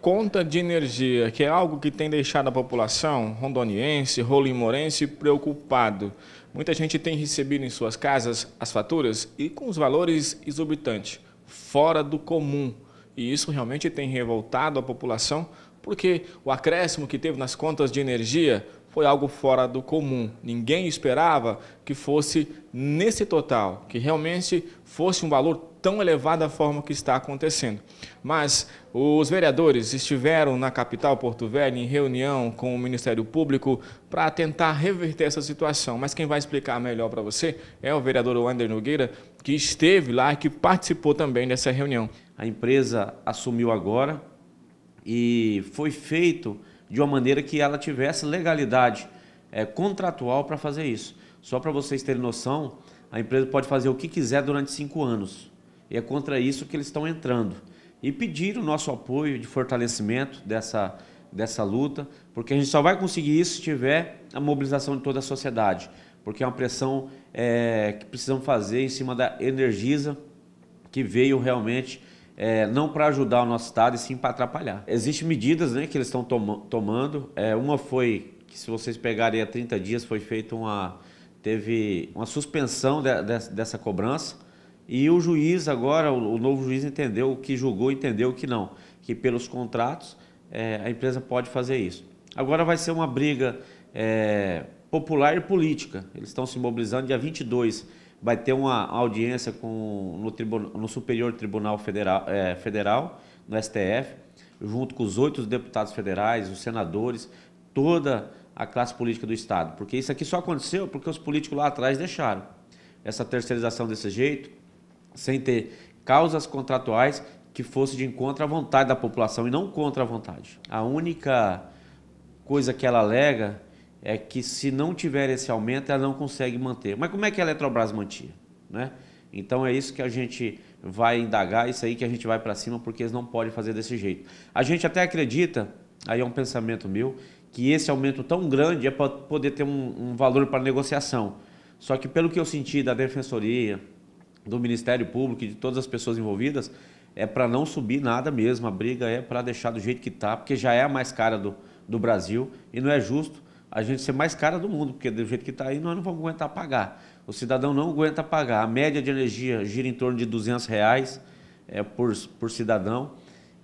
conta de energia, que é algo que tem deixado a população rondoniense, rolimorense preocupado. Muita gente tem recebido em suas casas as faturas e com os valores exorbitantes, fora do comum. E isso realmente tem revoltado a população, porque o acréscimo que teve nas contas de energia foi algo fora do comum. Ninguém esperava que fosse nesse total, que realmente fosse um valor tão elevado da forma que está acontecendo. Mas os vereadores estiveram na capital Porto Velho em reunião com o Ministério Público para tentar reverter essa situação. Mas quem vai explicar melhor para você é o vereador Wander Nogueira, que esteve lá e que participou também dessa reunião. A empresa assumiu agora e foi feito de uma maneira que ela tivesse legalidade é, contratual para fazer isso. Só para vocês terem noção, a empresa pode fazer o que quiser durante cinco anos. E é contra isso que eles estão entrando. E pedir o nosso apoio de fortalecimento dessa, dessa luta, porque a gente só vai conseguir isso se tiver a mobilização de toda a sociedade, porque é uma pressão é, que precisamos fazer em cima da Energisa, que veio realmente é, não para ajudar o nosso Estado, e sim para atrapalhar. Existem medidas né, que eles estão tom tomando. É, uma foi que, se vocês pegarem há 30 dias, foi feita uma. teve uma suspensão de, de, dessa cobrança. E o juiz agora, o, o novo juiz entendeu, o que julgou entendeu que não, que pelos contratos é, a empresa pode fazer isso. Agora vai ser uma briga é, popular e política. Eles estão se mobilizando dia 22 vai ter uma audiência com, no, tribunal, no Superior Tribunal Federal, é, Federal, no STF, junto com os oito deputados federais, os senadores, toda a classe política do Estado. Porque isso aqui só aconteceu porque os políticos lá atrás deixaram essa terceirização desse jeito, sem ter causas contratuais que fosse de encontro à vontade da população e não contra a vontade. A única coisa que ela alega é que se não tiver esse aumento, ela não consegue manter. Mas como é que a Eletrobras mantinha? Né? Então é isso que a gente vai indagar, isso aí que a gente vai para cima, porque eles não podem fazer desse jeito. A gente até acredita, aí é um pensamento meu, que esse aumento tão grande é para poder ter um, um valor para negociação. Só que pelo que eu senti da Defensoria, do Ministério Público e de todas as pessoas envolvidas, é para não subir nada mesmo. A briga é para deixar do jeito que está, porque já é a mais cara do, do Brasil e não é justo a gente ser mais cara do mundo, porque do jeito que está aí, nós não vamos aguentar pagar. O cidadão não aguenta pagar. A média de energia gira em torno de 200 reais é, por, por cidadão.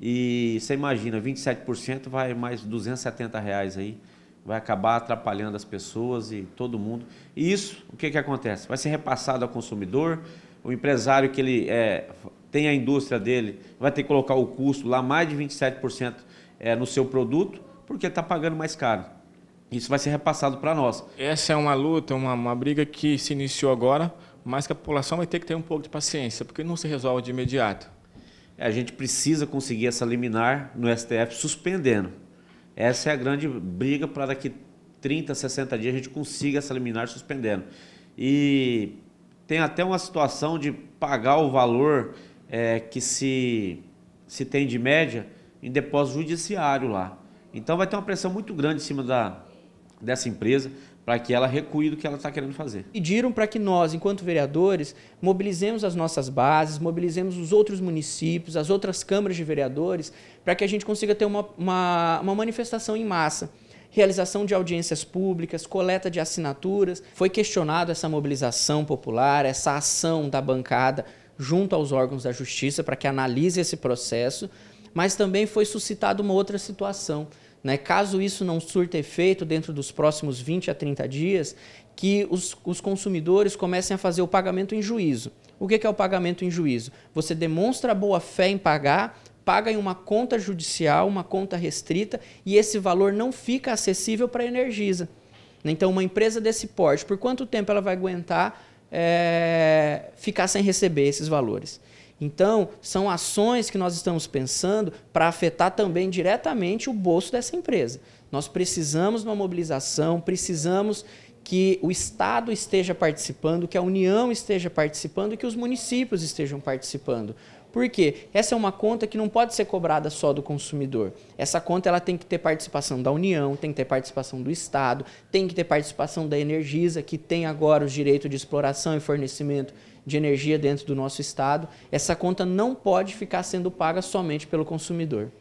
E você imagina, 27% vai mais 270 reais aí. Vai acabar atrapalhando as pessoas e todo mundo. E isso, o que, que acontece? Vai ser repassado ao consumidor, o empresário que ele é, tem a indústria dele vai ter que colocar o custo lá mais de 27% é, no seu produto, porque está pagando mais caro. Isso vai ser repassado para nós. Essa é uma luta, uma, uma briga que se iniciou agora, mas que a população vai ter que ter um pouco de paciência, porque não se resolve de imediato. É, a gente precisa conseguir essa liminar no STF suspendendo. Essa é a grande briga para daqui 30, 60 dias a gente consiga essa liminar suspendendo. E tem até uma situação de pagar o valor é, que se, se tem de média em depósito judiciário lá. Então vai ter uma pressão muito grande em cima da, dessa empresa para que ela recue do que ela está querendo fazer. Pediram para que nós, enquanto vereadores, mobilizemos as nossas bases, mobilizemos os outros municípios, as outras câmaras de vereadores, para que a gente consiga ter uma, uma, uma manifestação em massa realização de audiências públicas, coleta de assinaturas. Foi questionado essa mobilização popular, essa ação da bancada junto aos órgãos da justiça para que analise esse processo, mas também foi suscitada uma outra situação né, caso isso não surta efeito dentro dos próximos 20 a 30 dias, que os, os consumidores comecem a fazer o pagamento em juízo. O que, que é o pagamento em juízo? Você demonstra boa fé em pagar, paga em uma conta judicial, uma conta restrita, e esse valor não fica acessível para a Energisa. Então, uma empresa desse porte, por quanto tempo ela vai aguentar é, ficar sem receber esses valores? Então, são ações que nós estamos pensando para afetar também diretamente o bolso dessa empresa. Nós precisamos de uma mobilização, precisamos que o Estado esteja participando, que a União esteja participando, que os municípios estejam participando. Por quê? Essa é uma conta que não pode ser cobrada só do consumidor. Essa conta ela tem que ter participação da União, tem que ter participação do Estado, tem que ter participação da Energisa, que tem agora os direitos de exploração e fornecimento de energia dentro do nosso estado, essa conta não pode ficar sendo paga somente pelo consumidor.